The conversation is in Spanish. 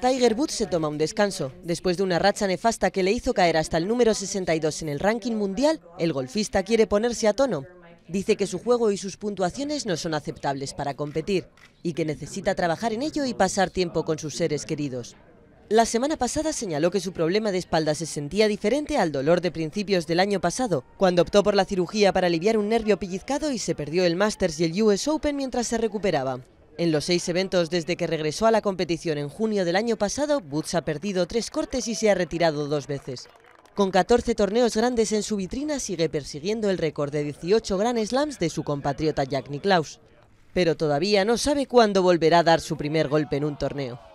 Tiger Woods se toma un descanso. Después de una racha nefasta que le hizo caer hasta el número 62 en el ranking mundial, el golfista quiere ponerse a tono. Dice que su juego y sus puntuaciones no son aceptables para competir y que necesita trabajar en ello y pasar tiempo con sus seres queridos. La semana pasada señaló que su problema de espalda se sentía diferente al dolor de principios del año pasado, cuando optó por la cirugía para aliviar un nervio pellizcado y se perdió el Masters y el US Open mientras se recuperaba. En los seis eventos desde que regresó a la competición en junio del año pasado, Boots ha perdido tres cortes y se ha retirado dos veces. Con 14 torneos grandes en su vitrina, sigue persiguiendo el récord de 18 Grand Slams de su compatriota Jack Nicklaus. Pero todavía no sabe cuándo volverá a dar su primer golpe en un torneo.